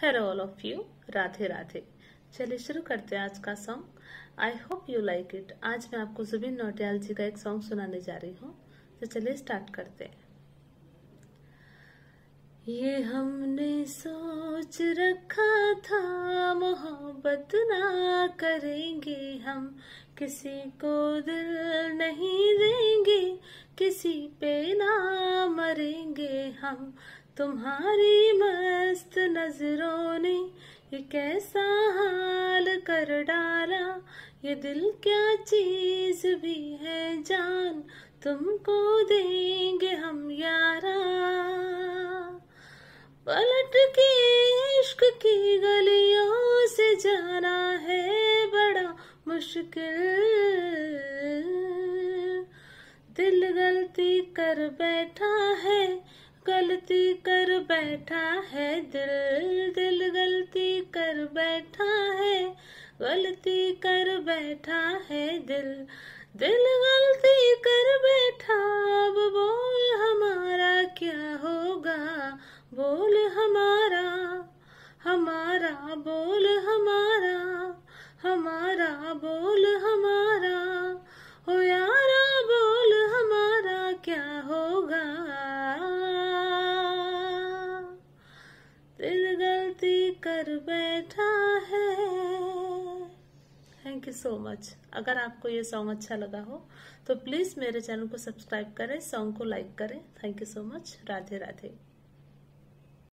hello all of you Radhe Radhe चलिए शुरू करते हैं आज का song I hope you like it आज मैं आपको जुबिन नौटियाल जी का एक सॉन्ग सुनाने जा रही हूँ तो चलिए स्टार्ट करते हैं ये हमने सोच रखा था मोहब्बत ना करेंगे हम किसी को दिल नहीं देंगे किसी पे ना मरेंगे हम तुम्हारी मर ये कैसा हाल कर डाला ये दिल क्या चीज भी है जान तुमको देंगे हम यारा पलट के इश्क की गलियों से जाना है बड़ा मुश्किल दिल गलती कर बैठा है गलती कर बैठा है दिल दिल गलती कर बैठा है गलती कर बैठा है दिल दिल गलती कर बैठा अब बोल हमारा क्या होगा बोल हमारा हमारा बोल बैठा है थैंक यू सो मच अगर आपको ये सॉन्ग अच्छा लगा हो तो प्लीज़ मेरे चैनल को सब्सक्राइब करें सॉन्ग को लाइक करें thank you so much Radhe Radhe